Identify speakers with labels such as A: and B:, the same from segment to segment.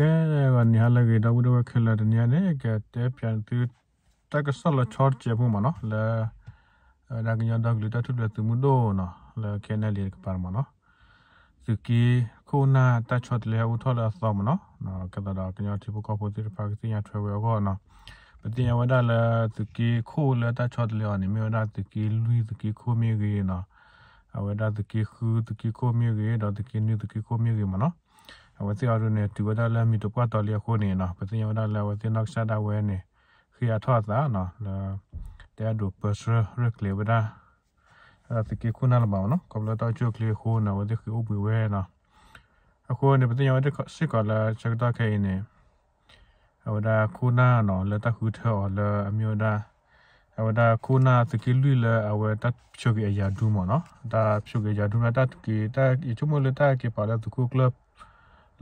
A: ကဲကညာလကေတော့ဘုဒ္ဓဝခဲလာတညာနဲ့ကဲတဲပြန်သူတက်ကဆော့လချော့ချေဖို့မနော်လာဒါကညာတော့လူတတ်ထွက်သူမှုတော့နော်လာခဲနယ်လေးပါမနော်သူကီကိုနာတတ်ချော့လေဦးထော်လာသောမနော်နော်ကတော့ကညာတီဖို့ကောဖို့ဒီပါကစီညာထွဲဝဲကောနော်ပတိယဝဒလာသူကီခိုလာတတ်ချော့လေအနေမျိုးဒါသူကီလူသူကီခိုမြေကြီးနော်အဝဒသူကီခူသူကီခိုမြေကြီးတော့သူကီနူသူကီခိုမြေကြီးမနော်ဝစီအရုနေတူဝဒလာမီတပွားတော်လျခုနေနော်ပစီယဝဒလာဝစီနောက်ရှာတာဝဲနေခရထောသာနော်တဲ့ဒူပစရရက်လေဝဒအတကိခုနာလမောနော်ကဘလတာချုကလေခုနာဝဒခိဥပွေဝဲနော်အခုနေပစီယဝဒစစ်ကလာချက်တာခဲနေအဝဒခုနာနော်လတခုထော်လအမျိုးဒါအဝဒခုနာတကိလူလအဝဒဖြုတ်ကြရဒူးမောနော်ဒါဖြုတ်ကြရဒူးတာတကိတာချုမလတာကိပါလာတခုကလပ်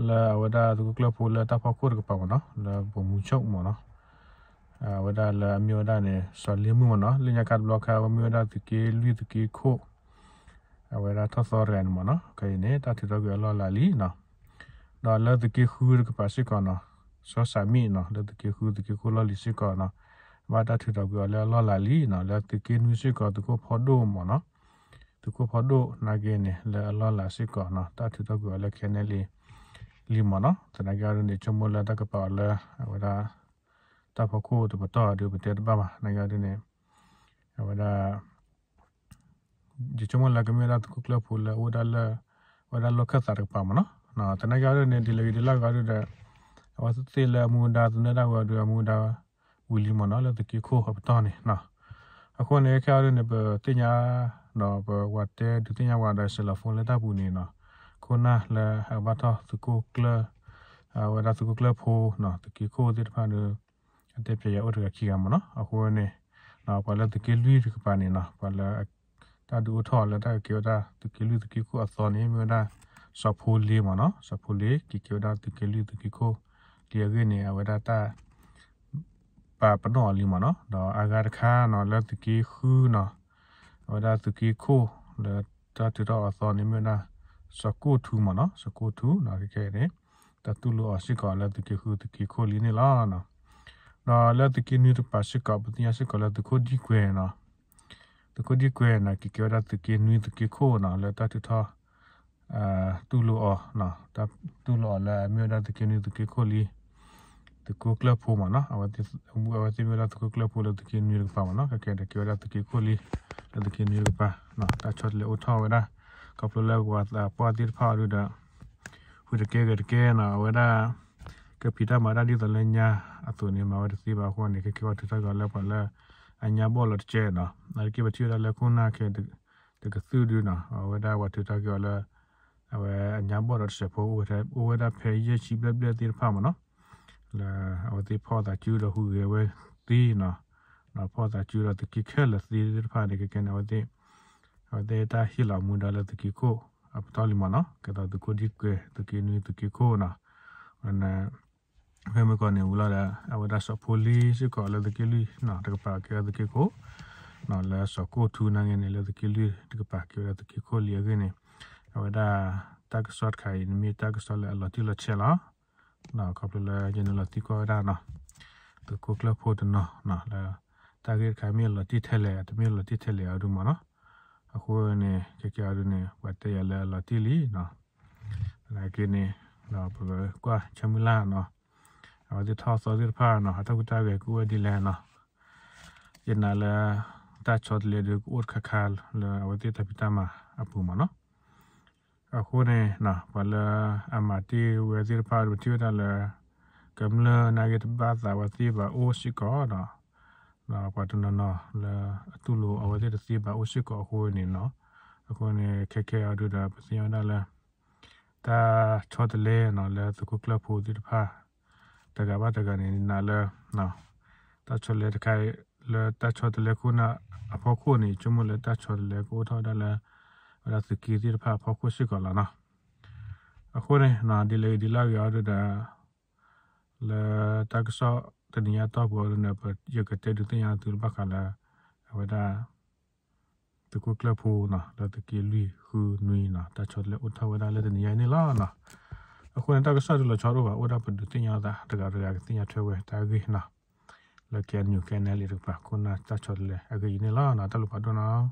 A: လာဝဒါသူကလပ်ဖို့လာတဖခုရကပါမနော်လာဘုံမှုချုပ်မနော်အဝဒါလာအမျိုးဒါနဲ့ဆော်လင်းမှုမနော်လညာကတ်ဘလော့ခါအမျိုးဒါသူကေလူသူကေခိုအဝဒါသဆော်ရန်မနော်ခိုင်းနေတာတီတော့ကလော်လာလီနော်ဒါလာသူကေခူရကပါစိကောနော်ဆောဆာမီနော်လာသူကေခူသူကေခိုလော်လီစိကောနော်ဘာတာတီတော့ကလော်လာလီနော်လာသူကေနူစိကောသူကိုဖော်ဒိုမနော်သူကိုဖော်ဒိုနာဂေနေလာလော်လာစိကောနော်တာတီတော့ကလော်ခဲနေလီ limana tana garu ni chumula ta kapala awada ta paku tu bata du bete ba ba na garu ni awada ji chumula kamera tu kukla pula udala wada lokha tar pa mana na tana garu ni dilagi dilagi garu da awatu tela mu da tuna da wa du mu da wili mana la tiki ko ha bata ni na akone ka ru ni ba tinya no ba wate du tinya wa da sala phone la ta bu ni na ခုနလာဘာသာစကုကလဝဒါစကုကလဖိုနော်တကီကိုဒစ်ဖာနအတေပြေရအော်တကီကမနော်အခုနေနော်ပါလာတကီလူရကပါနေနော်ပါလာတာဒူထော်လာတာကီဒါတကီလူတကီကိုအစောနေမြဒါစဖူလီမနော်စဖူလီကီကီဒါတကီလူတကီကိုလီရနေဝဒါတာပါပနော်လီမနော်တော့အာဂါခါနော်လက်တကီခူးနော်ဝဒါတကီကိုလက်တာတူတော့အစောနေမြဒါစကုထူမနော်စကုထူနာခဲတဲ့တတူလိုအရှိကလာတကခုတကခိုလီနေလာနော်နာလာတကနီတပါရှိကပတိယရှိကလာတခုဒီကွဲနော်တခုဒီကွဲနာကိကျော်တကနီတကခိုနော်လာတတူထားအာတူလိုအော်နော်တတူလိုလာမြေဒတကနီတကခိုလီတကူကလပ်ဖို့မနော်အဝတိအဝတိမြေဒတကူကလပ်ဖို့လတကနီရပါမနော်ကဲတကကျော်တကခိုလီတကနီရပါနော်တချော့လေအထောဝဲနော် couple lag wa la pa dir pha ru da hu de ke ge ke na wa da ke pita ma da di da le nya atu ni ma wa de si ba ko ni ke ke wa tu ta ga la pa la a nya bo lo che na na ke ba ti da la ko na ke de de ke su du na wa da wa tu ta ga la a nya bo lo che po wa da wa da pe ye chi bla bla dir pha ma no la a wa ti pha da ju lo hu ge we ti na na pha da ju lo de ke ke la si dir pha de ke ke na wa de data hila muda la tiki ko aptali mana kata tu ko dik ke tiki ni tiki ko na ana ve me ko ne ula da awada so police ko la tiki li na ta pa ke tiki ko na la so ko tu na nge ne la tiki li tiki pa ke la tiki ko li ge ne awada tak sort khai ni mi tak so la la ti la chela na ka pla la je la ti ko da na tu ko kla photo na na la target khai mi la ti thele ta mi la ti thele a du ma na အခုနေကြကြရနေပတ်တရလာလာတီလီနော်လာကိနေလာပလကွာချမလာနော်အော်ဒီထောက်စောဒီဖာနော်ဟာတကူတာကေကူဒီလဲနော်ယနာလာတာချောဒလေဒီဥရခခါလအဝတိတပိတမအပူမနော်အခုနေနော်ပလအမတီဝေဇီဖာတို့တီတလာကမ္လနာဂတ်ဘာသာဝတိဘာအိုရှိကောနော်လာကွာတနနော်လာအတူလိုအဝဲတဲ့စီဘာအိုရှိကောဟိုနေနော်အခုနေခက်ခဲအတူတာပစီယနာလာတာချောတလေနော်လာသကုကလပ်ဖို့ဒီတဖာတကဘာတကနေနာလာနော်တာချောလေတခိုင်လာတာချောတလေခုနာအဖောခုနေချုံမလေတာချောတလေကိုထော်တလာလာစကီဒီတဖာဖောခုရှိကောလာနော်အခုနေနာဒီလေဒီလာရရတာလာတကဆောတနည်းတော့ဘောလုံးနဲ့ပတ်ရကတဲ့ဒုတင်ရသူဘကလာဝဒတကုကလဖူနော်လာတကီလူခူနွေနော်တချော်လေဥထဝဒလည်းတနည်းနေလားနော်အခုနတကဆတ်လို့ချော်တော့ဝဒပဒုတင်ရတာတကရရတင်ရထွဲဝဲတာဂိနော်လကဲညူကဲနယ်ရပါခုနတချော်လေအဂိနေလားနော်တလူပါတော့နော်